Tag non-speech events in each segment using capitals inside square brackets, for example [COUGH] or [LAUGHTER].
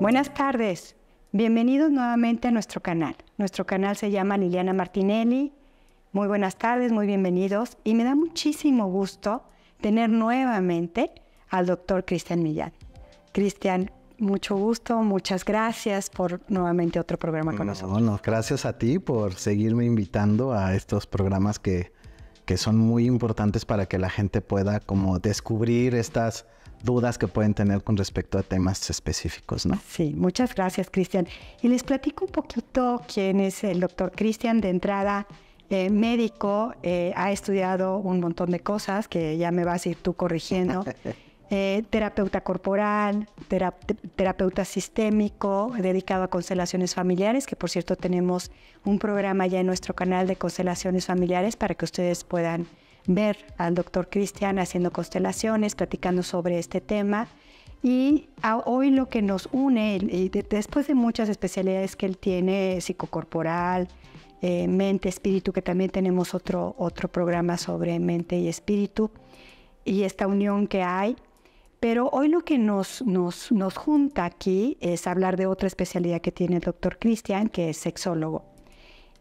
Buenas tardes, bienvenidos nuevamente a nuestro canal. Nuestro canal se llama Liliana Martinelli. Muy buenas tardes, muy bienvenidos y me da muchísimo gusto tener nuevamente al doctor Cristian Millán. Cristian, mucho gusto, muchas gracias por nuevamente otro programa con nosotros. gracias a ti por seguirme invitando a estos programas que que son muy importantes para que la gente pueda como descubrir estas dudas que pueden tener con respecto a temas específicos, ¿no? Sí, muchas gracias, Cristian. Y les platico un poquito quién es el doctor Cristian. De entrada, eh, médico, eh, ha estudiado un montón de cosas que ya me vas a ir tú corrigiendo. [LAUGHS] Eh, terapeuta corporal, terapeuta sistémico dedicado a constelaciones familiares, que por cierto tenemos un programa ya en nuestro canal de constelaciones familiares para que ustedes puedan ver al doctor Cristian haciendo constelaciones, platicando sobre este tema. Y hoy lo que nos une, y después de muchas especialidades que él tiene, psicocorporal, eh, mente, espíritu, que también tenemos otro, otro programa sobre mente y espíritu, y esta unión que hay pero hoy lo que nos, junta aquí es hablar de otra especialidad que tiene el doctor Cristian, que es sexólogo.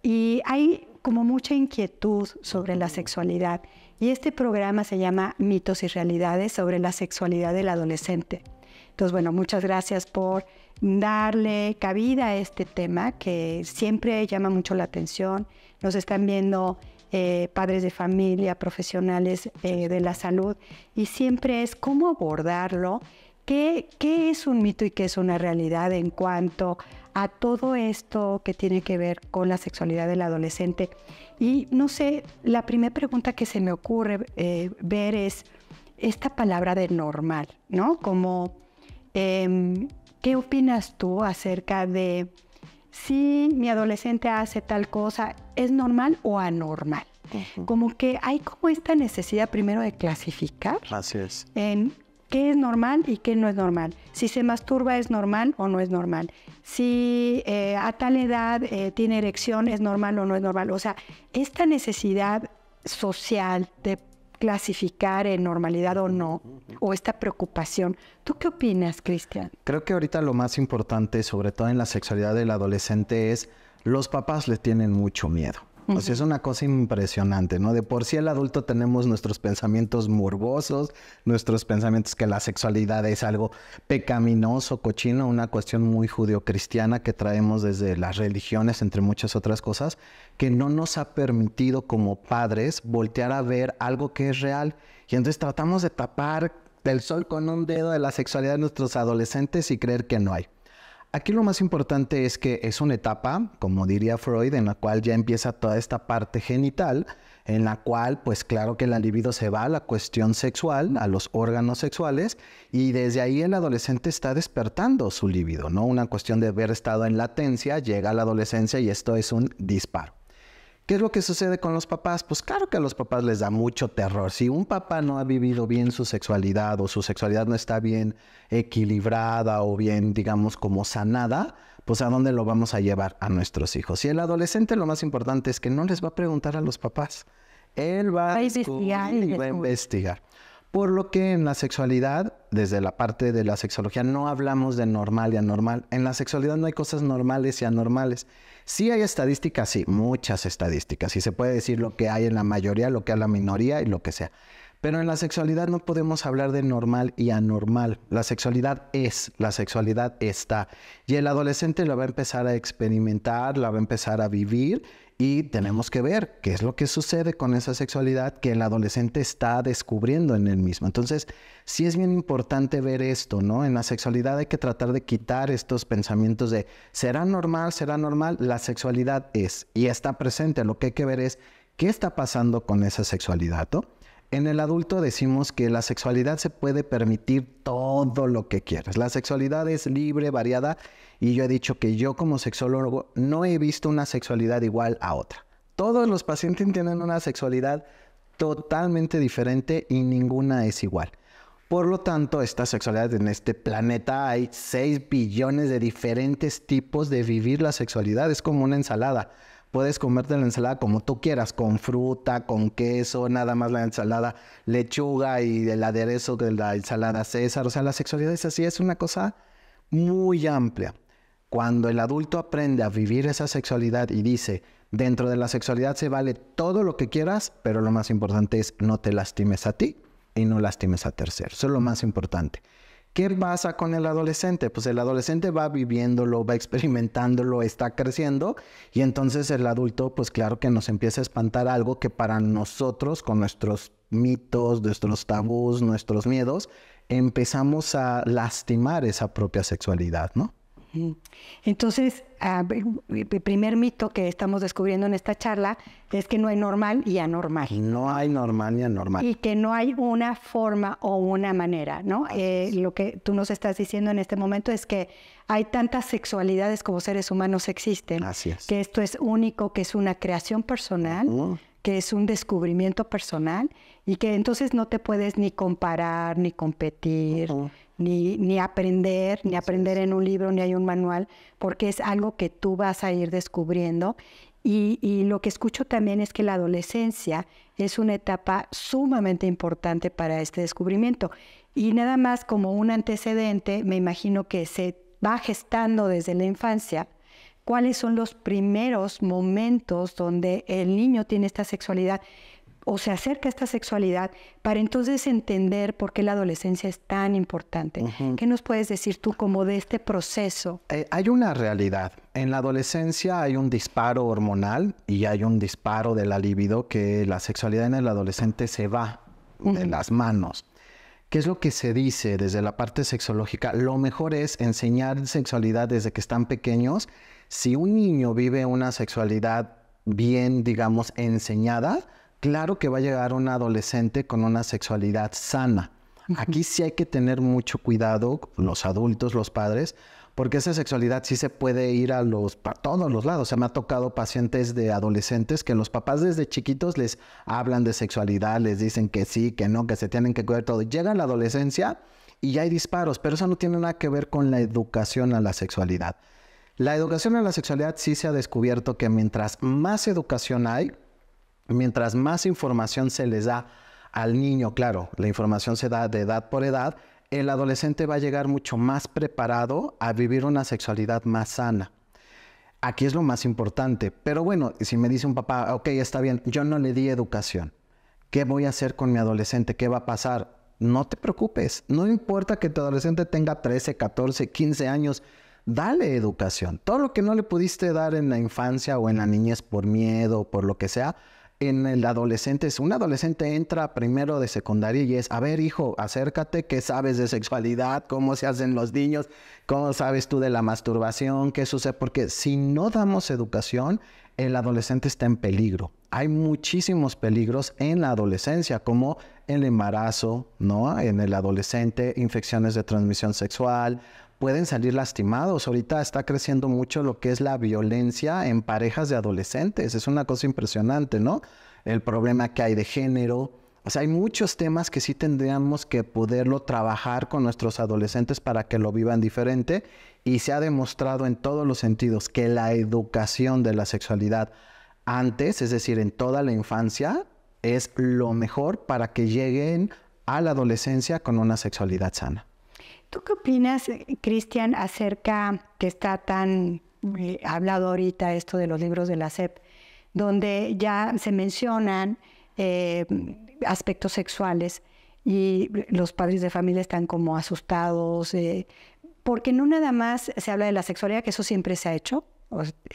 Y hay como mucha inquietud sobre la sexualidad. Y este programa se llama Mitos y Realidades sobre la sexualidad del adolescente. Entonces, bueno, muchas gracias por darle cabida a este tema que siempre llama mucho la atención. Nos están viendo eh, padres de familia, profesionales eh, de la salud, y siempre es cómo abordarlo, qué, qué es un mito y qué es una realidad en cuanto a todo esto que tiene que ver con la sexualidad del adolescente. Y no sé, la primera pregunta que se me ocurre eh, ver es esta palabra de normal, ¿no? Como, em, ¿qué opinas tú acerca de si mi adolescente hace tal cosa, ¿es normal o anormal? Como que hay como esta necesidad primero de clasificar. En qué es normal y qué no es normal. Si se masturba es normal o no es normal. Si eh, a tal edad eh, tiene erección es normal o no es normal. O sea, esta necesidad social de clasificar en normalidad o no, o esta preocupación. ¿Tú qué opinas, Cristian? Creo que ahorita lo más importante, sobre todo en la sexualidad del adolescente, es los papás le tienen mucho miedo es una cosa impresionante, ¿no? De por sí el adulto tenemos nuestros pensamientos morbosos, nuestros pensamientos que la sexualidad es algo pecaminoso, cochino, una cuestión muy judio-cristiana que traemos desde las religiones, entre muchas otras cosas, que no nos ha permitido como padres voltear a ver algo que es real. Y entonces tratamos de tapar del sol con un dedo de la sexualidad de nuestros adolescentes y creer que no hay. Aquí lo más importante es que es una etapa, como diría Freud, en la cual ya empieza toda esta parte genital, en la cual pues claro que la libido se va a la cuestión sexual, a los órganos sexuales, y desde ahí el adolescente está despertando su libido, ¿no? Una cuestión de haber estado en latencia, llega la adolescencia y esto es un disparo. ¿Qué es lo que sucede con los papás? Pues claro que a los papás les da mucho terror. Si un papá no ha vivido bien su sexualidad o su sexualidad no está bien equilibrada o bien, digamos, como sanada, pues a dónde lo vamos a llevar a nuestros hijos. Y el adolescente lo más importante es que no les va a preguntar a los papás. Él va, a investigar. va a investigar. Por lo que en la sexualidad, desde la parte de la sexología, no hablamos de normal y anormal. En la sexualidad no hay cosas normales y anormales. Sí hay estadísticas, sí, muchas estadísticas, y se puede decir lo que hay en la mayoría, lo que hay en la minoría y lo que sea. Pero en la sexualidad no podemos hablar de normal y anormal. La sexualidad es, la sexualidad está. Y el adolescente la va a empezar a experimentar, la va a empezar a vivir y tenemos que ver qué es lo que sucede con esa sexualidad que el adolescente está descubriendo en él mismo. Entonces, sí es bien importante ver esto, ¿no? En la sexualidad hay que tratar de quitar estos pensamientos de, ¿será normal? ¿Será normal? La sexualidad es y está presente. Lo que hay que ver es qué está pasando con esa sexualidad, ¿no? En el adulto decimos que la sexualidad se puede permitir todo lo que quieras. La sexualidad es libre, variada, y yo he dicho que yo como sexólogo no he visto una sexualidad igual a otra. Todos los pacientes tienen una sexualidad totalmente diferente y ninguna es igual. Por lo tanto, esta sexualidad en este planeta hay 6 billones de diferentes tipos de vivir la sexualidad. Es como una ensalada. Puedes comerte la ensalada como tú quieras, con fruta, con queso, nada más la ensalada, lechuga y el aderezo de la ensalada César. O sea, la sexualidad es así, es una cosa muy amplia. Cuando el adulto aprende a vivir esa sexualidad y dice, dentro de la sexualidad se vale todo lo que quieras, pero lo más importante es no te lastimes a ti y no lastimes a terceros. Eso es lo más importante. ¿Qué pasa con el adolescente? Pues el adolescente va viviéndolo, va experimentándolo, está creciendo y entonces el adulto, pues claro que nos empieza a espantar algo que para nosotros, con nuestros mitos, nuestros tabús, nuestros miedos, empezamos a lastimar esa propia sexualidad, ¿no? Entonces, el primer mito que estamos descubriendo en esta charla es que no hay normal y anormal. No hay normal ni anormal. Y que no hay una forma o una manera, ¿no? Eh, lo que tú nos estás diciendo en este momento es que hay tantas sexualidades como seres humanos existen. Así es. Que esto es único, que es una creación personal. que es un descubrimiento personal y que entonces no te puedes ni comparar, ni competir, ni, ni, aprender, ni aprender en un libro, ni hay un manual, porque es algo que tú vas a ir descubriendo. y lo que escucho también es que la adolescencia es una etapa sumamente importante para este descubrimiento. Y nada más como un antecedente, me imagino que se va gestando desde la infancia cuáles son los primeros momentos donde el niño tiene esta sexualidad o se acerca a esta sexualidad para entonces entender por qué la adolescencia es tan importante. ¿Qué nos puedes decir tú como de este proceso? Eh, hay una realidad. En la adolescencia hay un disparo hormonal y hay un disparo de la libido que la sexualidad en el adolescente se va de las manos. ¿Qué es lo que se dice desde la parte sexológica? Lo mejor es enseñar sexualidad desde que están pequeños. Si un niño vive una sexualidad bien, digamos, enseñada, claro que va a llegar un adolescente con una sexualidad sana. Aquí sí hay que tener mucho cuidado, los adultos, los padres, porque esa sexualidad sí se puede ir a los todos los lados. Se me ha tocado pacientes de adolescentes que los papás desde chiquitos les hablan de sexualidad, les dicen que sí, que no, que se tienen que cuidar todo. Llega la adolescencia y ya hay disparos, pero eso no tiene nada que ver con la educación a la sexualidad. La educación a la sexualidad sí se ha descubierto que mientras más educación hay, mientras más información se les da al niño, claro, la información se da de edad por edad, el adolescente va a llegar mucho más preparado a vivir una sexualidad más sana. Aquí es lo más importante. Pero bueno, si me dice un papá, ok, está bien, yo no le di educación. ¿Qué voy a hacer con mi adolescente? ¿Qué va a pasar? No te preocupes. No importa que tu adolescente tenga 13, 14, 15 años. Dale educación. Todo lo que no le pudiste dar en la infancia o en la niñez por miedo o por lo que sea, en el adolescente, si un adolescente entra primero de secundaria y es, a ver hijo, acércate, ¿qué sabes de sexualidad? ¿Cómo se hacen los niños? ¿Cómo sabes tú de la masturbación? ¿Qué sucede? Porque si no damos educación, el adolescente está en peligro. Hay muchísimos peligros en la adolescencia, como el embarazo, ¿no? En el adolescente, infecciones de transmisión sexual, pueden salir lastimados. Ahorita está creciendo mucho lo que es la violencia en parejas de adolescentes. Es una cosa impresionante, ¿no? El problema que hay de género. O sea, hay muchos temas que sí tendríamos que poderlo trabajar con nuestros adolescentes para que lo vivan diferente. Y se ha demostrado en todos los sentidos que la educación de la sexualidad antes, es decir, en toda la infancia, es lo mejor para que lleguen a la adolescencia con una sexualidad sana. ¿Tú qué opinas, eh, Cristian, acerca que está tan eh, hablado ahorita esto de los libros de la SEP, donde ya se mencionan eh, aspectos sexuales y los padres de familia están como asustados, porque no nada más se habla de la sexualidad, que eso siempre se ha hecho,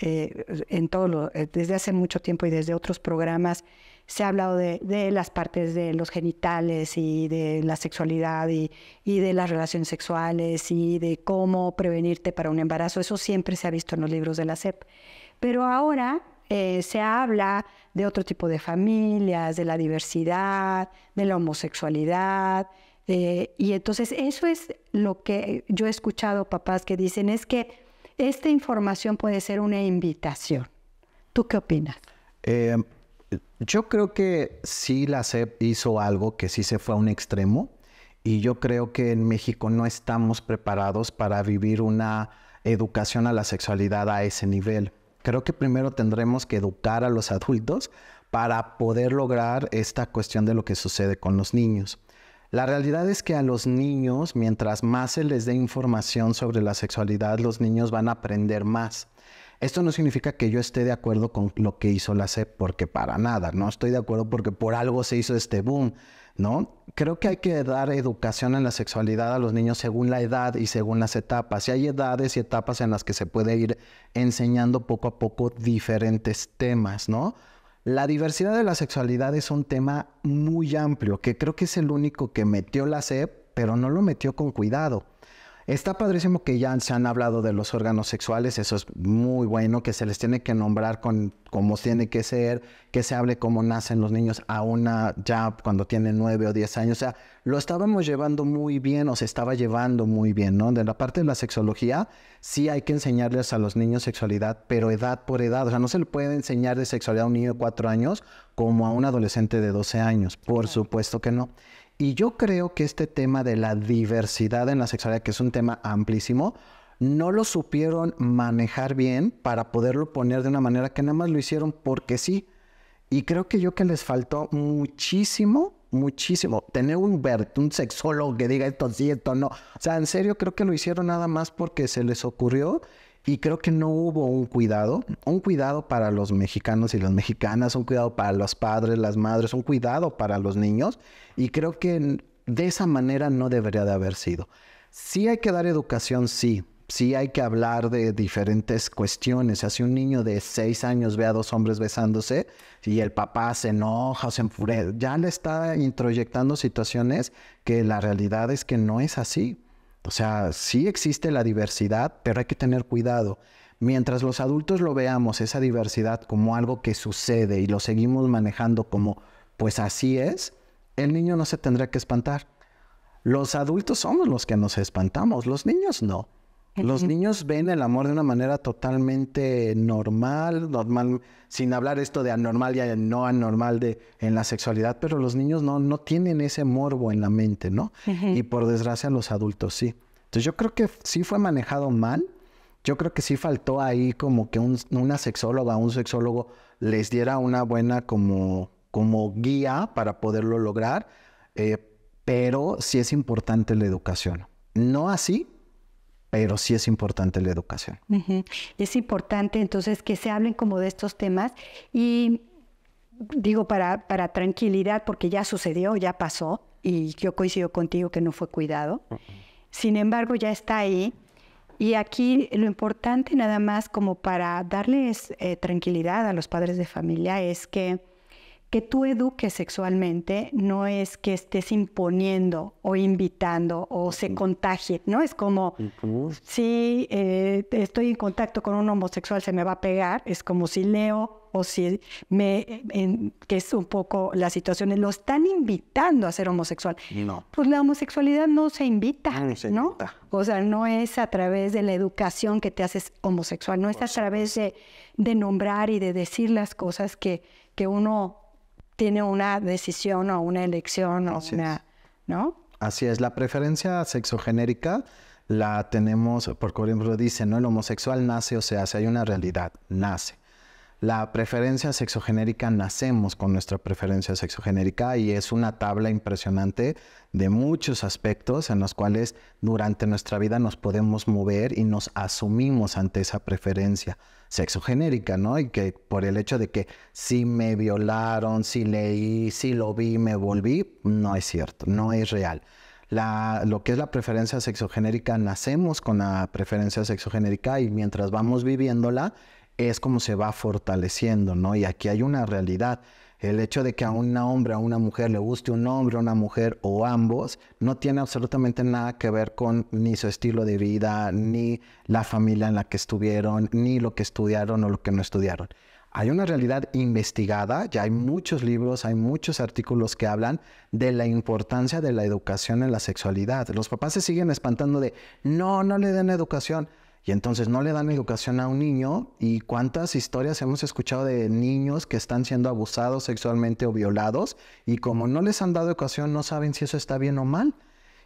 en todo desde hace mucho tiempo y desde otros programas se ha hablado de, las partes de los genitales y de la sexualidad y, de las relaciones sexuales y de cómo prevenirte para un embarazo. Eso siempre se ha visto en los libros de la SEP. Pero ahora eh, se habla de otro tipo de familias, de la diversidad, de la homosexualidad. Eh, y entonces eso es lo que yo he escuchado papás que dicen, es que esta información puede ser una invitación. ¿Tú qué opinas? Eh, yo creo que sí la CEP hizo algo que sí se fue a un extremo y yo creo que en México no estamos preparados para vivir una educación a la sexualidad a ese nivel. Creo que primero tendremos que educar a los adultos para poder lograr esta cuestión de lo que sucede con los niños. La realidad es que a los niños, mientras más se les dé información sobre la sexualidad, los niños van a aprender más. Esto no significa que yo esté de acuerdo con lo que hizo la SEP, porque para nada, no estoy de acuerdo porque por algo se hizo este boom, ¿no? Creo que hay que dar educación en la sexualidad a los niños según la edad y según las etapas. Y hay edades y etapas en las que se puede ir enseñando poco a poco diferentes temas, ¿no? La diversidad de la sexualidad es un tema muy amplio, que creo que es el único que metió la SEP, pero no lo metió con cuidado. Está padrísimo que ya se han hablado de los órganos sexuales, eso es muy bueno, que se les tiene que nombrar con, como tiene que ser, que se hable cómo nacen los niños a una ya cuando tienen nueve o diez años. O sea, lo estábamos llevando muy bien o se estaba llevando muy bien, ¿no? De la parte de la sexología, sí hay que enseñarles a los niños sexualidad, pero edad por edad. O sea, no se le puede enseñar de sexualidad a un niño de cuatro años como a un adolescente de doce años, por supuesto que no. Y yo creo que este tema de la diversidad en la sexualidad, que es un tema amplísimo, no lo supieron manejar bien para poderlo poner de una manera que nada más lo hicieron porque sí. Y creo que yo que les faltó muchísimo, muchísimo, tener un, un sexólogo que diga esto sí, esto no. O sea, en serio creo que lo hicieron nada más porque se les ocurrió y creo que no hubo un cuidado, un cuidado para los mexicanos y las mexicanas, un cuidado para los padres, las madres, un cuidado para los niños. Y creo que de esa manera no debería de haber sido. Sí hay que dar educación, sí, sí hay que hablar de diferentes cuestiones. Hace un niño de seis años ve a dos hombres besándose y el papá se enoja, se enfurece. Ya le está introyectando situaciones que la realidad es que no es así. O sea, sí existe la diversidad, pero hay que tener cuidado. Mientras los adultos lo veamos, esa diversidad como algo que sucede y lo seguimos manejando como, pues así es, el niño no se tendrá que espantar. Los adultos somos los que nos espantamos, los niños no. Los niños ven el amor de una manera totalmente normal, normal, sin hablar esto de anormal y no anormal de, en la sexualidad, pero los niños no, tienen ese morbo en la mente, ¿no? Y por desgracia los adultos sí. Entonces yo creo que sí fue manejado mal, yo creo que sí faltó ahí como que una sexóloga, un sexólogo les diera una buena como, como guía para poderlo lograr, eh, pero sí es importante la educación. No así, pero sí es importante la educación. Es importante entonces que se hablen como de estos temas y digo para, para tranquilidad, porque ya sucedió, ya pasó, y yo coincido contigo que no fue cuidado. Uh-uh. Sin embargo, ya está ahí. Y aquí lo importante nada más como para darles eh, tranquilidad a los padres de familia es que que tú eduques sexualmente no es que estés imponiendo o invitando o se contagie, ¿no? Es como, si eh, estoy en contacto con un homosexual se me va a pegar, es como si leo o si me, que es un poco la situación, lo están invitando a ser homosexual. No. Pues la homosexualidad no se invita, no, O sea, no es a través de la educación que te haces homosexual, no es a través de, nombrar y de decir las cosas que, que uno tiene una decisión o una elección o ¿no? Así es, la preferencia sexogenérica la tenemos, por ejemplo dice, ¿no? El homosexual nace o se hace, hay una realidad, nace la preferencia sexogenérica, nacemos con nuestra preferencia sexogenérica y es una tabla impresionante de muchos aspectos en los cuales durante nuestra vida nos podemos mover y nos asumimos ante esa preferencia sexogenérica, ¿no? Y que por el hecho de que si me violaron, si leí, si lo vi, me volví, no es cierto, no es real. lo que es la preferencia sexogenérica, nacemos con la preferencia sexogenérica y mientras vamos viviéndola, es como se va fortaleciendo, ¿no? Y aquí hay una realidad. El hecho de que a un hombre, a una mujer le guste un hombre, una mujer o ambos, no tiene absolutamente nada que ver con ni su estilo de vida, ni la familia en la que estuvieron, ni lo que estudiaron o lo que no estudiaron. Hay una realidad investigada, ya hay muchos libros, hay muchos artículos que hablan de la importancia de la educación en la sexualidad. Los papás se siguen espantando de, no, no le den educación. Y entonces no le dan educación a un niño y cuántas historias hemos escuchado de niños que están siendo abusados sexualmente o violados y como no les han dado educación no saben si eso está bien o mal.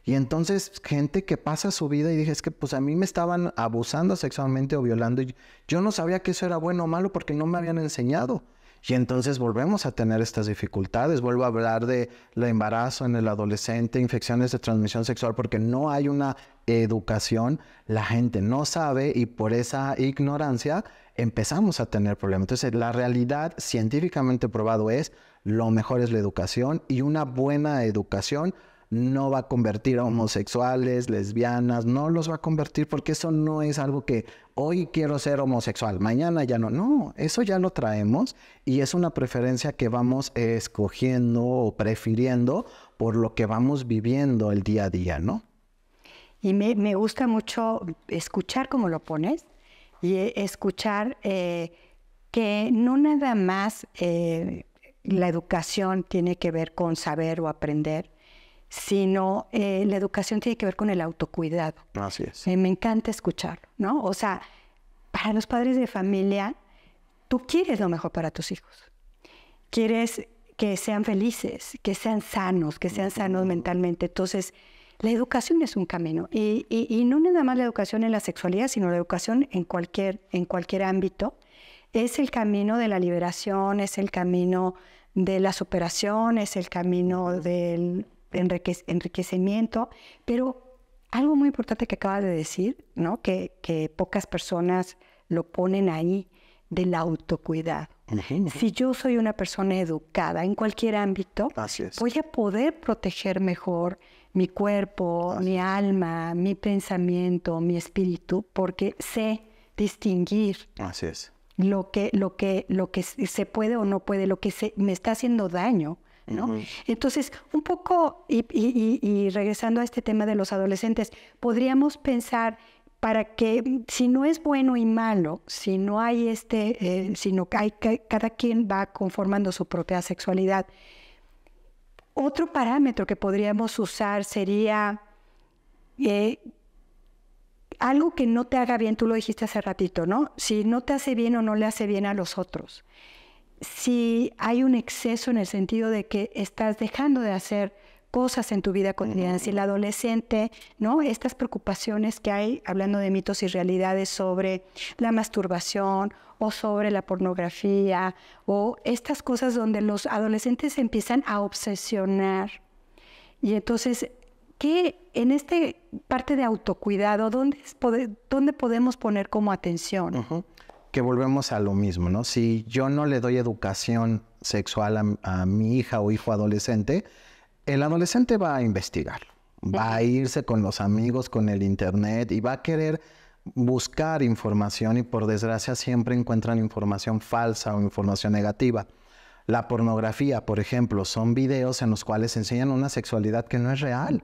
Y entonces gente que pasa su vida y dice, es que pues a mí me estaban abusando sexualmente o violando y yo no sabía que eso era bueno o malo porque no me habían enseñado. Y entonces volvemos a tener estas dificultades. Vuelvo a hablar de la embarazo en el adolescente, infecciones de transmisión sexual, porque no hay una educación la gente no sabe y por esa ignorancia empezamos a tener problemas. Entonces, la realidad científicamente probado es lo mejor es la educación y una buena educación no va a convertir a homosexuales, lesbianas, no los va a convertir porque eso no es algo que hoy quiero ser homosexual, mañana ya no, no, eso ya lo traemos y es una preferencia que vamos escogiendo o prefiriendo por lo que vamos viviendo el día a día, ¿no? Y me, gusta mucho escuchar cómo lo pones y eh, escuchar eh, que no nada más eh, la educación tiene que ver con saber o aprender, sino la educación tiene que ver con el autocuidado. Así es. me encanta escucharlo, ¿no? O sea, para los padres de familia, tú quieres lo mejor para tus hijos. Quieres que sean felices, que sean sanos, que sean sanos mentalmente. Entonces, la educación es un camino y, no nada más la educación en la sexualidad, sino la educación en cualquier, en cualquier ámbito. Es el camino de la liberación, es el camino de la superación, es el camino del enriquecimiento, pero algo muy importante que acabas de decir, ¿no? que, que pocas personas lo ponen ahí, de autocuidado. autocuidad. Si yo soy una persona educada en cualquier ámbito, voy a poder proteger mejor mi cuerpo, mi alma, mi pensamiento, mi espíritu, porque sé distinguir. Lo que, lo que, lo que se puede o no puede, lo que se, me está haciendo daño. ¿no? Entonces, un poco, y, regresando a este tema de los adolescentes, podríamos pensar para que si no es bueno y malo, si no hay este, eh, si sino que hay, cada quien va conformando su propia sexualidad, otro parámetro que podríamos usar sería eh, algo que no te haga bien, tú lo dijiste hace ratito, ¿no? Si no te hace bien o no le hace bien a los otros. Si hay un exceso en el sentido de que estás dejando de hacer cosas en tu vida cotidiana, si el adolescente, ¿no? Estas preocupaciones que hay, hablando de mitos y realidades sobre la masturbación o sobre la pornografía o estas cosas donde los adolescentes empiezan a obsesionar. Y entonces, ¿qué en esta parte de autocuidado, dónde, dónde podemos poner como atención? Que volvemos a lo mismo, ¿no? Si yo no le doy educación sexual a, mi hija o hijo adolescente, el adolescente va a investigar, va a irse con los amigos, con el internet y va a querer buscar información y por desgracia siempre encuentran información falsa o información negativa. La pornografía, por ejemplo, son videos en los cuales enseñan una sexualidad que no es real.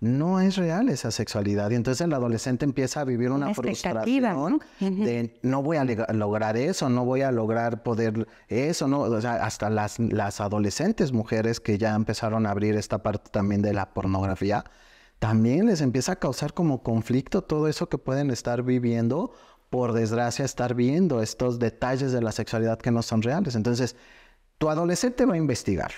No es real esa sexualidad. Y entonces el adolescente empieza a vivir una, frustración de no voy a lograr eso, no voy a lograr poder eso, no. hasta las adolescentes mujeres que ya empezaron a abrir esta parte también de la pornografía, también les empieza a causar como conflicto todo eso que pueden estar viviendo, por desgracia estar viendo estos detalles de la sexualidad que no son reales. Entonces, tu adolescente va a investigar.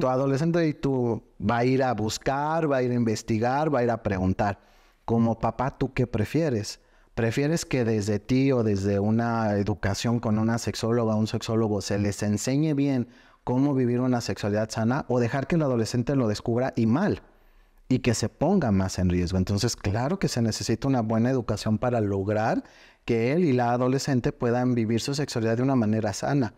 Tu adolescente y tú va a ir a buscar, va a ir a investigar, va a ir a preguntar. Como papá, ¿tú qué prefieres? ¿Prefieres que desde ti o desde una educación con una sexóloga o un sexólogo se les enseñe bien cómo vivir una sexualidad sana o dejar que el adolescente lo descubra y mal? y que se ponga más en riesgo. Entonces, claro que se necesita una buena educación para lograr que él y la adolescente puedan vivir su sexualidad de una manera sana.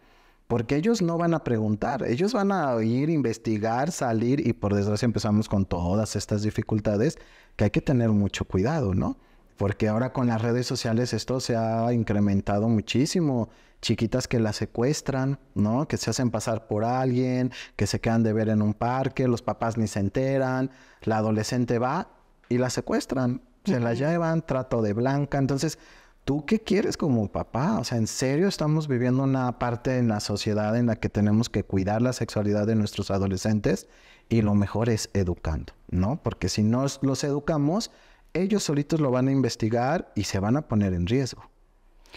Porque ellos no van a preguntar, ellos van a ir, investigar, salir y por desgracia empezamos con todas estas dificultades que hay que tener mucho cuidado, ¿no? porque ahora con las redes sociales esto se ha incrementado muchísimo. Chiquitas que las secuestran, ¿no? Que se hacen pasar por alguien, que se quedan de ver en un parque, los papás ni se enteran, la adolescente va y la secuestran, se la llevan, trato de blanca. Entonces, ¿tú qué quieres como papá? O sea, ¿en serio estamos viviendo una parte en la sociedad en la que tenemos que cuidar la sexualidad de nuestros adolescentes? Y lo mejor es educando, ¿no? Porque si no los educamos, ellos solitos lo van a investigar y se van a poner en riesgo.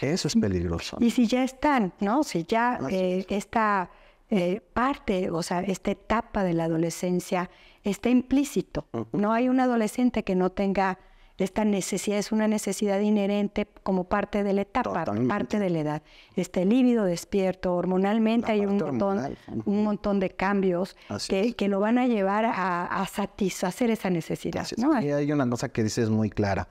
Eso es peligroso. Y si ya están, ¿no? Si ya eh, esta eh, parte, o sea, esta etapa de la adolescencia está implícito. No hay un adolescente que no tenga esta necesidad es una necesidad inherente como parte de la etapa, parte de la edad. Este lívido líbido despierto, hormonalmente hay un montón, un montón de cambios que, lo van a llevar a, satisfacer esa necesidad. Y hay una cosa que dices muy clara.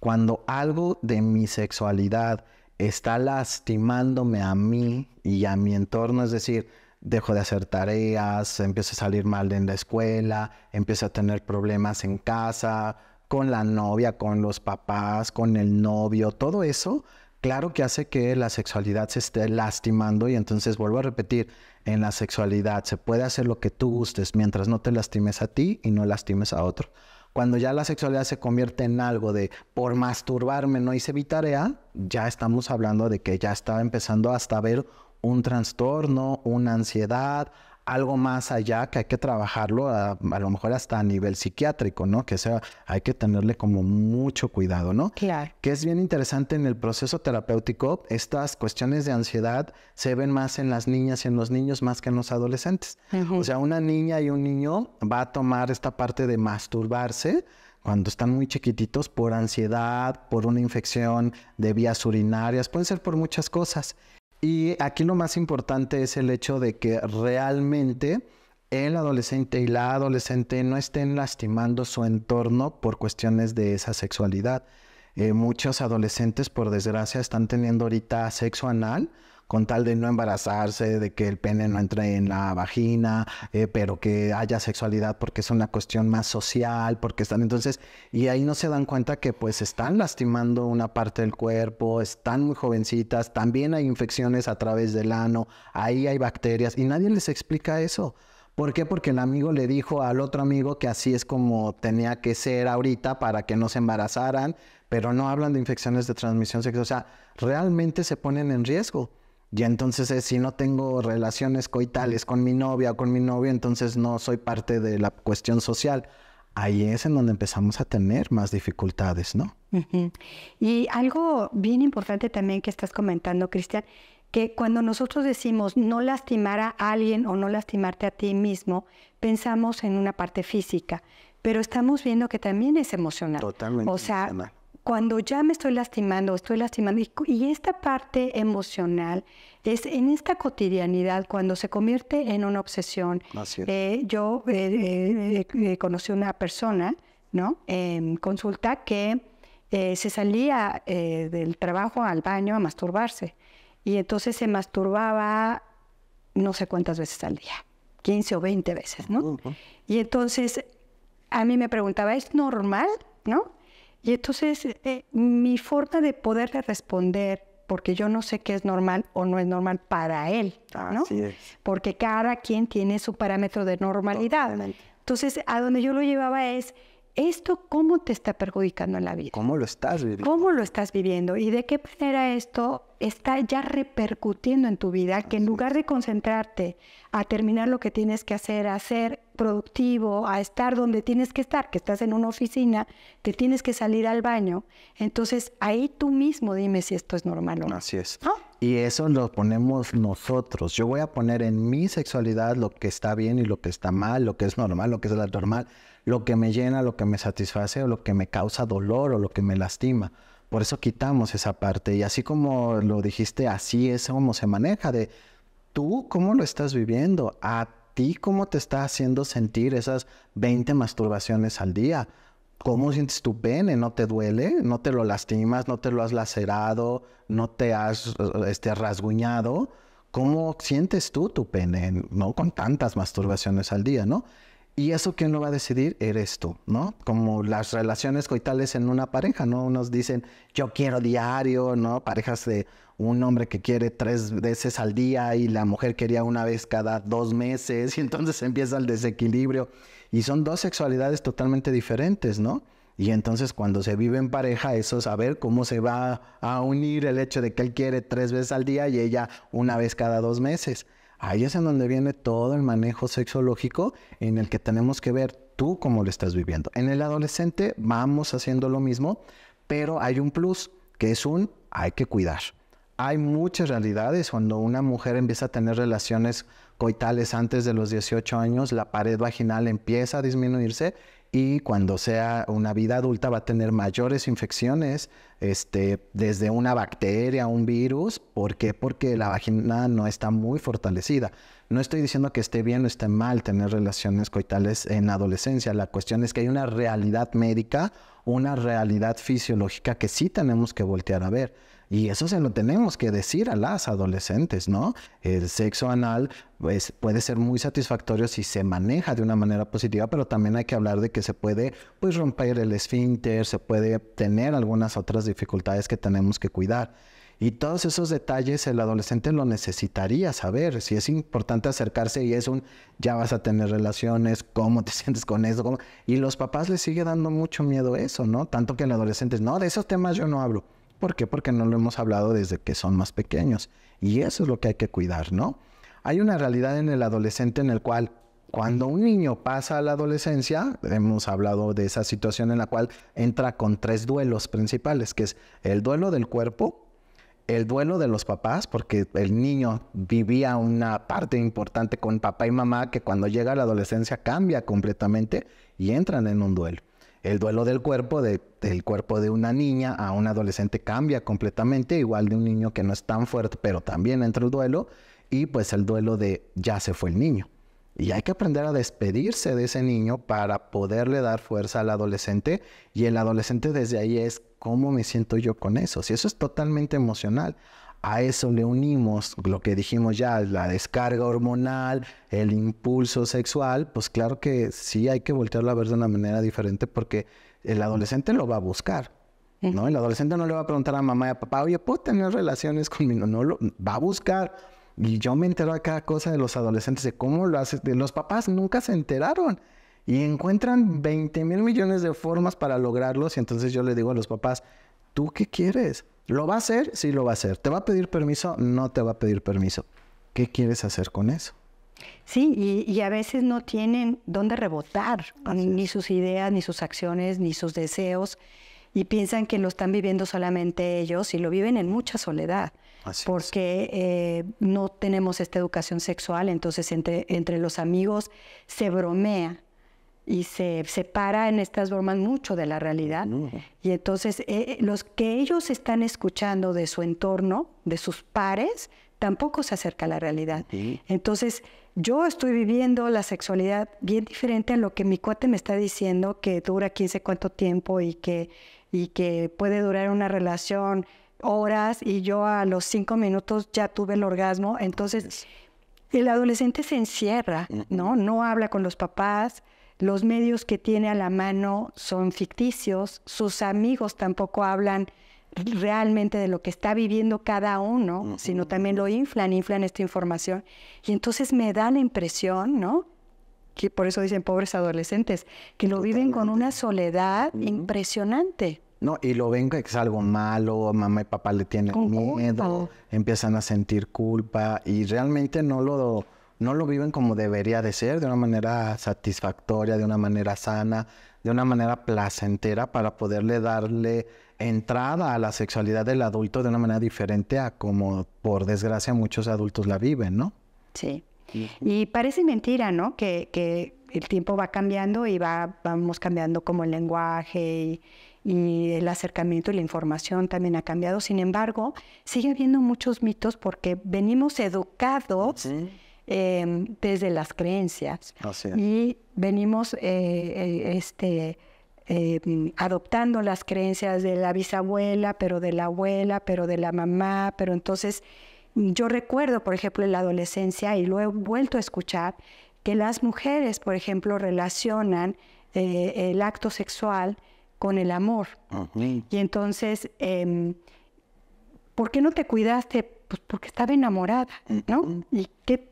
Cuando algo de mi sexualidad está lastimándome a mí y a mi entorno, es decir, dejo de hacer tareas, empiezo a salir mal en la escuela, empiezo a tener problemas en casa, con la novia, con los papás, con el novio, todo eso, claro que hace que la sexualidad se esté lastimando y entonces vuelvo a repetir, en la sexualidad se puede hacer lo que tú gustes mientras no te lastimes a ti y no lastimes a otro. Cuando ya la sexualidad se convierte en algo de por masturbarme no hice mi tarea, ya estamos hablando de que ya estaba empezando hasta ver un trastorno, una ansiedad, algo más allá que hay que trabajarlo, a, lo mejor hasta a nivel psiquiátrico, ¿no? Que sea, hay que tenerle como mucho cuidado, ¿no? Claro. Que es bien interesante en el proceso terapéutico, estas cuestiones de ansiedad se ven más en las niñas y en los niños más que en los adolescentes. O sea, una niña y un niño va a tomar esta parte de masturbarse cuando están muy chiquititos por ansiedad, por una infección de vías urinarias, pueden ser por muchas cosas. Y aquí lo más importante es el hecho de que realmente el adolescente y la adolescente no estén lastimando su entorno por cuestiones de esa sexualidad. Eh, muchos adolescentes, por desgracia, están teniendo ahorita sexo anal con tal de no embarazarse, de que el pene no entre en la vagina, eh, pero que haya sexualidad porque es una cuestión más social, porque están entonces, y ahí no se dan cuenta que pues están lastimando una parte del cuerpo, están muy jovencitas, también hay infecciones a través del ano, ahí hay bacterias y nadie les explica eso. ¿Por qué? Porque el amigo le dijo al otro amigo que así es como tenía que ser ahorita para que no se embarazaran, pero no hablan de infecciones de transmisión sexual. O sea, realmente se ponen en riesgo. Y entonces si no tengo relaciones coitales con mi novia o con mi novio, entonces no soy parte de la cuestión social. Ahí es en donde empezamos a tener más dificultades, ¿no? Y algo bien importante también que estás comentando, Cristian, que cuando nosotros decimos no lastimar a alguien o no lastimarte a ti mismo, pensamos en una parte física, pero estamos viendo que también es emocional. Totalmente. O cuando ya me estoy lastimando, estoy lastimando, y, esta parte emocional es en esta cotidianidad cuando se convierte en una obsesión. Eh, yo eh, eh, eh, conocí una persona, ¿no? en consulta que se salía del trabajo al baño a masturbarse y entonces se masturbaba no sé cuántas veces al día, 15 o 20 veces, ¿no? Y entonces a mí me preguntaba, ¿es normal? ¿No? Y entonces eh, mi forma de poderle responder, porque yo no sé qué es normal o no es normal para él, ¿no? Porque cada quien tiene su parámetro de normalidad. Entonces, a donde yo lo llevaba es, ¿esto cómo te está perjudicando en la vida? ¿Cómo lo estás viviendo? ¿Cómo lo estás viviendo? ¿Y de qué manera esto está ya repercutiendo en tu vida? Que en lugar de concentrarte a terminar lo que tienes que hacer, hacer productivo, a estar donde tienes que estar, que estás en una oficina, que tienes que salir al baño. Entonces ahí tú mismo dime si esto es normal o no. Así es. Y eso lo ponemos nosotros. Yo voy a poner en mi sexualidad lo que está bien y lo que está mal, lo que es normal, lo que es la normal, lo que me llena, lo que me satisface o lo que me causa dolor o lo que me lastima. Por eso quitamos esa parte. Y así como lo dijiste, así es como se maneja de tú cómo lo estás viviendo. A cómo te está haciendo sentir esas 20 masturbaciones al día. ¿Cómo sientes tu pene? ¿No te duele? ¿No te lo lastimas? ¿No te lo has lacerado? ¿No te has este, rasguñado? ¿Cómo sientes tú tu pene? ¿No? Con tantas masturbaciones al día, ¿no? Y eso quién lo va a decidir eres tú, ¿no? Como las relaciones coitales en una pareja, ¿no? Unos dicen, yo quiero diario, ¿no? Parejas de un hombre que quiere tres veces al día y la mujer quería una vez cada dos meses [LAUGHS] y entonces empieza el desequilibrio. Y son dos sexualidades totalmente diferentes, ¿no? Y entonces cuando se vive en pareja, eso es saber cómo se va a unir el hecho de que él quiere tres veces al día y ella una vez cada dos meses. Ahí es en donde viene todo el manejo sexológico en el que tenemos que ver tú cómo lo estás viviendo. En el adolescente vamos haciendo lo mismo, pero hay un plus, que es un hay que cuidar. Hay muchas realidades cuando una mujer empieza a tener relaciones coitales antes de los 18 años, la pared vaginal empieza a disminuirse y cuando sea una vida adulta va a tener mayores infecciones, este, desde una bacteria, un virus. ¿Por qué? Porque la vagina no está muy fortalecida. No estoy diciendo que esté bien o esté mal tener relaciones coitales en la adolescencia. La cuestión es que hay una realidad médica, una realidad fisiológica que sí tenemos que voltear a ver. Y eso se lo tenemos que decir a las adolescentes, ¿no? El sexo anal pues, puede ser muy satisfactorio si se maneja de una manera positiva, pero también hay que hablar de que se puede pues, romper el esfínter, se puede tener algunas otras dificultades que tenemos que cuidar. Y todos esos detalles el adolescente lo necesitaría saber. Si es importante acercarse y es un ya vas a tener relaciones, cómo te [LAUGHS] sientes con eso. Y los papás les sigue dando mucho miedo eso, ¿no? Tanto que el adolescente, no, de esos temas yo no hablo. ¿Por qué? Porque no lo hemos hablado desde que son más pequeños. Y eso es lo que hay que cuidar, ¿no? Hay una realidad en el adolescente en el cual cuando un niño pasa a la adolescencia, hemos hablado de esa situación en la cual entra con tres duelos principales, que es el duelo del cuerpo, el duelo de los papás, porque el niño vivía una parte importante con papá y mamá que cuando llega a la adolescencia cambia completamente y entran en un duelo. El duelo del cuerpo, de, del cuerpo de una niña a un adolescente cambia completamente, igual de un niño que no es tan fuerte, pero también entra el duelo, y pues el duelo de ya se fue el niño. Y hay que aprender a despedirse de ese niño para poderle dar fuerza al adolescente. Y el adolescente desde ahí es cómo me siento yo con eso. Si eso es totalmente emocional. A eso le unimos lo que dijimos ya, la descarga hormonal, el impulso sexual, pues claro que sí hay que voltearlo a ver de una manera diferente porque el adolescente lo va a buscar. ¿no? El adolescente no le va a preguntar a mamá y a papá, oye, ¿puedo tener relaciones conmigo? No, lo va a buscar. Y yo me entero a cada cosa de los adolescentes, de cómo lo hacen, De los papás nunca se enteraron y encuentran 20 mil millones de formas para lograrlos. Y entonces yo le digo a los papás, ¿Tú qué quieres? ¿Lo va a hacer? Sí, lo va a hacer. ¿Te va a pedir permiso? No te va a pedir permiso. ¿Qué quieres hacer con eso? Sí, y, a veces no tienen dónde rebotar ni sus ideas, ni sus acciones, ni sus deseos, y piensan que lo están viviendo solamente ellos y lo viven en mucha soledad. porque eh, no tenemos esta educación sexual, entonces entre, entre los amigos se bromea y se separa en estas formas mucho de la realidad. Y entonces eh, eh, los que ellos están escuchando de su entorno, de sus pares, tampoco se acerca a la realidad. Entonces yo estoy viviendo la sexualidad bien diferente a lo que mi cuate me está diciendo, que dura 15 cuánto tiempo y que, y que puede durar una relación horas y yo a los cinco minutos ya tuve el orgasmo. Entonces... El adolescente se encierra, ¿no? No habla con los papás, los medios que tiene a la mano son ficticios, sus amigos tampoco hablan realmente de lo que está viviendo cada uno, sino también lo inflan, inflan esta información. Y entonces me da la impresión, ¿no? Que por eso dicen pobres adolescentes, que lo viven con una soledad impresionante. No, y lo ven que es algo malo, mamá y papá le tienen miedo, empiezan a sentir culpa y realmente no lo no lo viven como debería de ser, de una manera satisfactoria, de una manera sana, de una manera placentera para poderle darle entrada a la sexualidad del adulto de una manera diferente a como por desgracia muchos adultos la viven, ¿no? Sí. Y parece mentira, ¿no? Que, el tiempo va cambiando y va, vamos cambiando como el lenguaje y, el acercamiento y la información también ha cambiado. Sin embargo, sigue habiendo muchos mitos porque venimos educados. Em, desde las creencias. Y venimos eh, eh, este, em, adoptando las creencias de la bisabuela, pero de la abuela, pero de la mamá, pero entonces yo recuerdo, por ejemplo, en la adolescencia, y lo he vuelto a escuchar, que las mujeres, por ejemplo, relacionan eh, el acto sexual con el amor. Y entonces, em, ¿por qué no te cuidaste? Pues porque estaba enamorada, ¿no? Y qué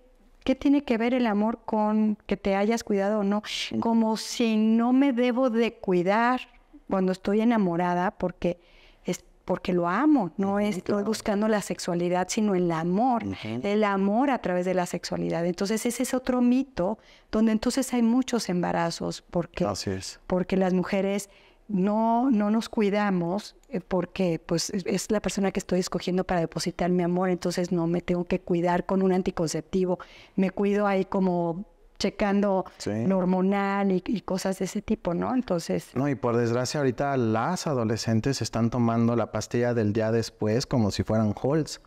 ¿Qué tiene que ver el amor con que te hayas cuidado o no? Como si no me debo de cuidar cuando estoy enamorada porque es porque lo amo, no estoy buscando la sexualidad, sino el amor, el amor a través de la sexualidad. Entonces ese es otro mito donde entonces hay muchos embarazos porque, Así es. porque las mujeres no, no nos cuidamos eh, porque pues es la persona que estoy escogiendo para depositar mi amor, entonces no me tengo que cuidar con un anticonceptivo, me cuido ahí como checando hormonal y, cosas de ese tipo, ¿no? Entonces... No, y por desgracia ahorita las adolescentes están tomando la pastilla del día después como si fueran Holz.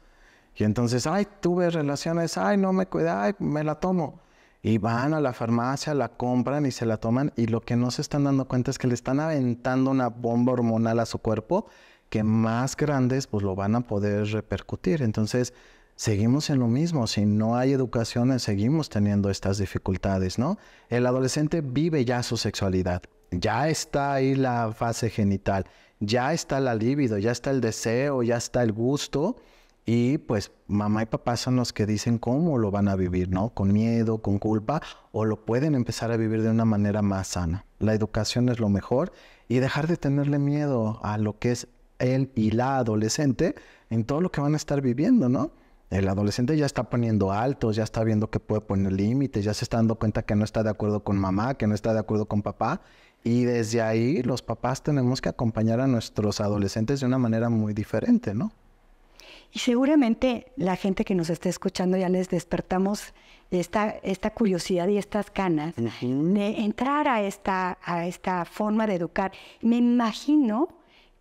Y entonces, ay, tuve relaciones, ay, no me cuida! ay, me la tomo y van a la farmacia, la compran y se la toman y lo que no se están dando cuenta es que le están aventando una bomba hormonal a su cuerpo que más grandes pues lo van a poder repercutir. Entonces, seguimos en lo mismo, si no hay educación seguimos teniendo estas dificultades, ¿no? El adolescente vive ya su sexualidad, ya está ahí la fase genital, ya está la libido, ya está el deseo, ya está el gusto y pues mamá y papá son los que dicen cómo lo van a vivir, ¿no? Con miedo, con culpa, o lo pueden empezar a vivir de una manera más sana. La educación es lo mejor y dejar de tenerle miedo a lo que es él y la adolescente en todo lo que van a estar viviendo, ¿no? El adolescente ya está poniendo altos, ya está viendo que puede poner límites, ya se está dando cuenta que no está de acuerdo con mamá, que no está de acuerdo con papá. Y desde ahí los papás tenemos que acompañar a nuestros adolescentes de una manera muy diferente, ¿no? Y seguramente la gente que nos está escuchando ya les despertamos esta, esta curiosidad y estas ganas de entrar a esta, a esta forma de educar. Me imagino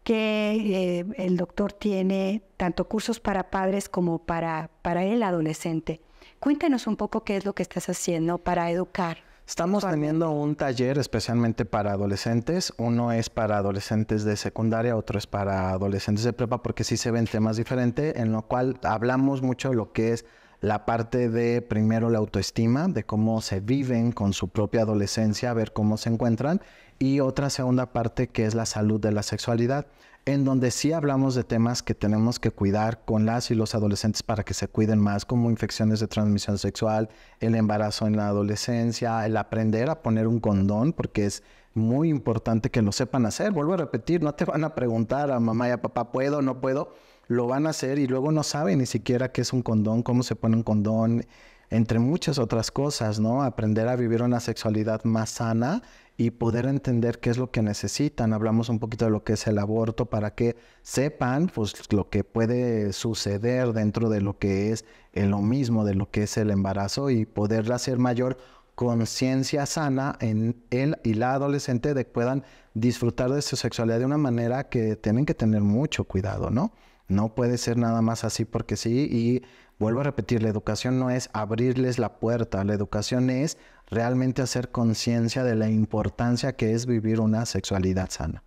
que eh, el doctor tiene tanto cursos para padres como para, para el adolescente. Cuéntanos un poco qué es lo que estás haciendo para educar. Estamos teniendo un taller especialmente para adolescentes. Uno es para adolescentes de secundaria, otro es para adolescentes de prepa, porque sí se ven temas diferentes, en lo cual hablamos mucho de lo que es la parte de primero la autoestima, de cómo se viven con su propia adolescencia, a ver cómo se encuentran, y otra segunda parte que es la salud de la sexualidad en donde sí hablamos de temas que tenemos que cuidar con las y los adolescentes para que se cuiden más, como infecciones de transmisión sexual, el embarazo en la adolescencia, el aprender a poner un condón, porque es muy importante que lo sepan hacer. Vuelvo a repetir, no te van a preguntar a mamá y a papá, ¿puedo o no puedo? Lo van a hacer y luego no saben ni siquiera qué es un condón, cómo se pone un condón, entre muchas otras cosas, ¿no? Aprender a vivir una sexualidad más sana y poder entender qué es lo que necesitan. Hablamos un poquito de lo que es el aborto para que sepan pues, lo que puede suceder dentro de lo que es lo mismo, de lo que es el embarazo y poder hacer mayor conciencia sana en él y la adolescente de que puedan disfrutar de su sexualidad de una manera que tienen que tener mucho cuidado, ¿no? No puede ser nada más así porque sí y Vuelvo a repetir, la educación no es abrirles la puerta, la educación es realmente hacer conciencia de la importancia que es vivir una sexualidad sana.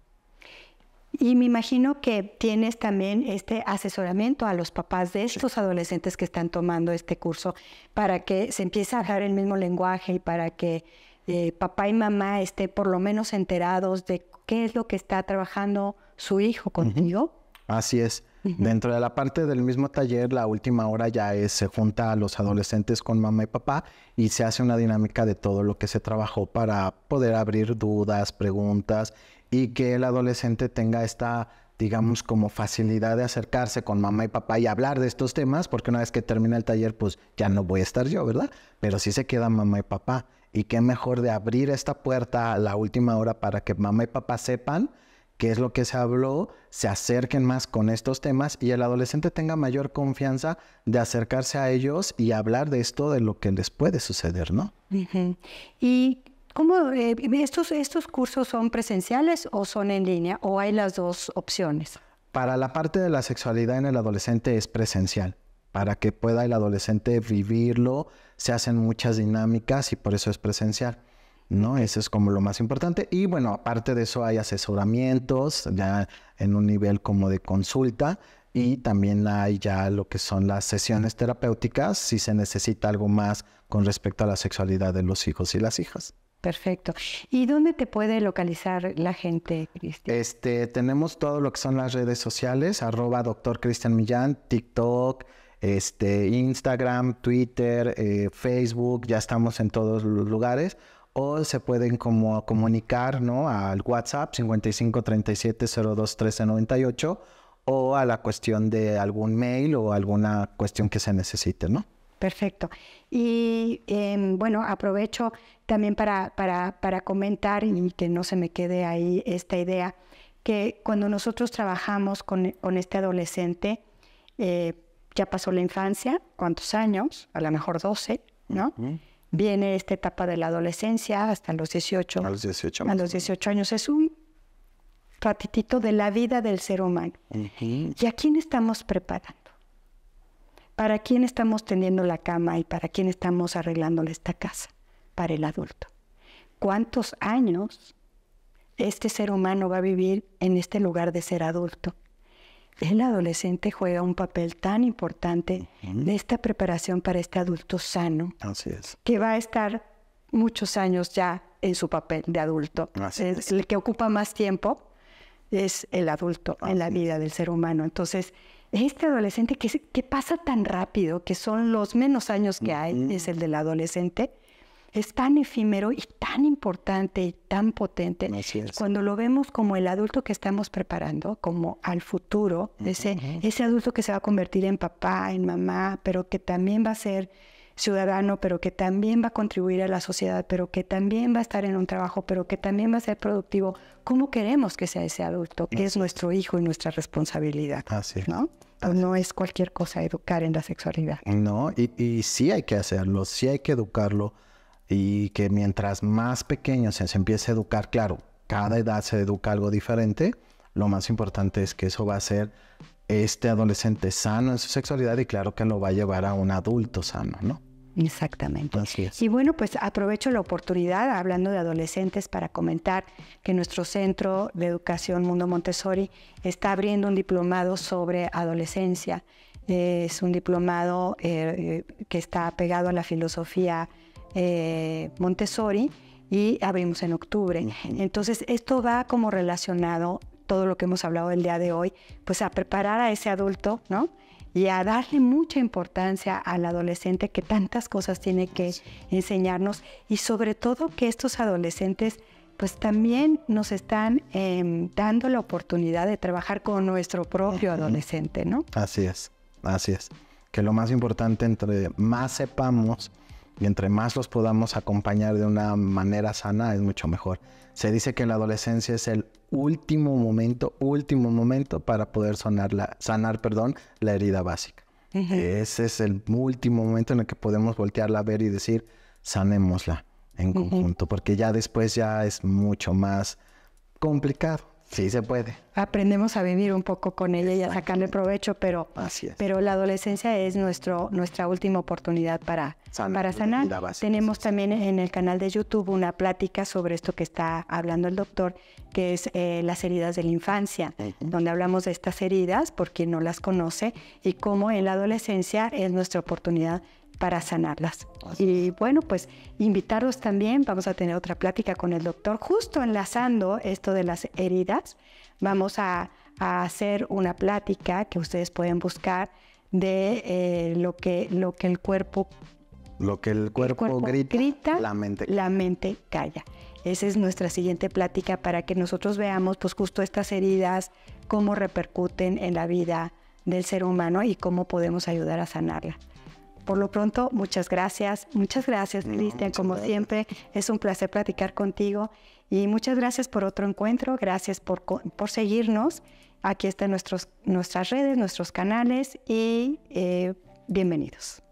Y me imagino que tienes también este asesoramiento a los papás de estos adolescentes que están tomando este curso para que se empiece a hablar el mismo lenguaje y para que eh, papá y mamá estén por lo menos enterados de qué es lo que está trabajando su hijo contigo. Así es. Dentro de la parte del mismo taller, la última hora ya es, se junta a los adolescentes con mamá y papá y se hace una dinámica de todo lo que se trabajó para poder abrir dudas, preguntas y que el adolescente tenga esta digamos, como facilidad de acercarse con mamá y papá y hablar de estos temas, porque una vez que termina el taller, pues ya no voy a estar yo, ¿verdad? Pero sí se queda mamá y papá. Y qué mejor de abrir esta puerta a la última hora para que mamá y papá sepan qué es lo que se habló, se acerquen más con estos temas y el adolescente tenga mayor confianza de acercarse a ellos y hablar de esto, de lo que les puede suceder, ¿no? Y ¿Cómo eh, estos, estos cursos son presenciales o son en línea o hay las dos opciones? Para la parte de la sexualidad en el adolescente es presencial. Para que pueda el adolescente vivirlo, se hacen muchas dinámicas y por eso es presencial. ¿no? Eso es como lo más importante. Y bueno, aparte de eso hay asesoramientos ya en un nivel como de consulta y también hay ya lo que son las sesiones terapéuticas si se necesita algo más con respecto a la sexualidad de los hijos y las hijas. Perfecto. ¿Y dónde te puede localizar la gente, Cristian? Este, tenemos todo lo que son las redes sociales, arroba doctor Cristian Millán, TikTok, este, Instagram, Twitter, eh, Facebook, ya estamos en todos los lugares o se pueden como comunicar ¿no? al WhatsApp 55 37 02 13 98 o a la cuestión de algún mail o alguna cuestión que se necesite, ¿no? Perfecto. Y em, bueno, aprovecho también para, para, para comentar y que no se me quede ahí esta idea, que cuando nosotros trabajamos con, este adolescente, eh, ya pasó la infancia, ¿cuántos años? A lo mejor 12, ¿no? viene esta etapa de la adolescencia hasta los 18. A los 18 años. A los 18 años es un ratitito de la vida del ser humano. ¿Y a quién estamos preparando? ¿Para quién estamos tendiendo la cama y para quién estamos arreglándole esta casa? Para el adulto. ¿Cuántos años este ser humano va a vivir en este lugar de ser adulto? el adolescente juega un papel tan importante en de esta preparación para este adulto sano. Que va a estar muchos años ya en su papel de adulto. El que ocupa más tiempo es el adulto en la vida del ser humano. Entonces, este adolescente que, pasa tan rápido, que son los menos años que hay, es el del adolescente, es tan efímero y tan importante y tan potente. Cuando lo vemos como el adulto que estamos preparando, como al futuro, ese, ese adulto que se va a convertir en papá, en mamá, pero que también va a ser ciudadano, pero que también va a contribuir a la sociedad, pero que también va a estar en un trabajo, pero que también va a ser productivo. ¿Cómo queremos que sea ese adulto? Que es nuestro hijo y nuestra responsabilidad. ¿No? Pues no es cualquier cosa educar en la sexualidad. No, y, y sí hay que hacerlo, sí hay que educarlo y que mientras más pequeño se, empiece a educar, claro, cada edad se educa algo diferente, lo más importante es que eso va a ser este adolescente sano en su sexualidad y claro que lo va a llevar a un adulto sano, ¿no? Exactamente. Así Y bueno, pues aprovecho la oportunidad, hablando de adolescentes, para comentar que nuestro Centro de Educación Mundo Montessori está abriendo un diplomado sobre adolescencia. Es un diplomado eh, eh, que está pegado a la filosofía eh, Montessori y abrimos en octubre. Entonces, esto va como relacionado, todo lo que hemos hablado el día de hoy, pues a preparar a ese adulto, ¿no? Y a darle mucha importancia al adolescente que tantas cosas tiene que enseñarnos y sobre todo que estos adolescentes pues también nos están em, dando la oportunidad de trabajar con nuestro propio adolescente, ¿no? Así es, así es. Que lo más importante, entre más sepamos, y entre más los podamos acompañar de una manera sana, es mucho mejor. Se dice que la adolescencia es el último momento, último momento para poder sanar perdón, la herida básica. Ese es el último momento en el que podemos voltearla a ver y decir, sanémosla en conjunto, porque ya después ya es mucho más complicado. Sí se puede. Aprendemos a vivir un poco con ella y a sacarle provecho, pero, pero la adolescencia es nuestro, nuestra última oportunidad para sanar. Tenemos también en el canal de YouTube una plática sobre esto que está hablando el doctor, que es eh, las heridas de la infancia, donde hablamos de estas heridas por quien no las conoce y cómo en la adolescencia es nuestra oportunidad para sanarlas. Y bueno, pues invitarlos también, vamos a tener otra plática con el doctor, justo enlazando esto de las heridas, vamos a, hacer una plática que ustedes pueden buscar de eh, lo, que, lo que el cuerpo... Lo que el cuerpo, grita, la, mente. la mente calla. Esa es nuestra siguiente plática para que nosotros veamos pues justo estas heridas, cómo repercuten en la vida del ser humano y cómo podemos ayudar a sanarla. Por lo pronto, muchas gracias. Muchas gracias, Cristian. Como siempre, es un placer platicar contigo. Y muchas gracias por otro encuentro. Gracias por, por seguirnos. Aquí están nuestros, nuestras redes, nuestros canales y eh, bienvenidos.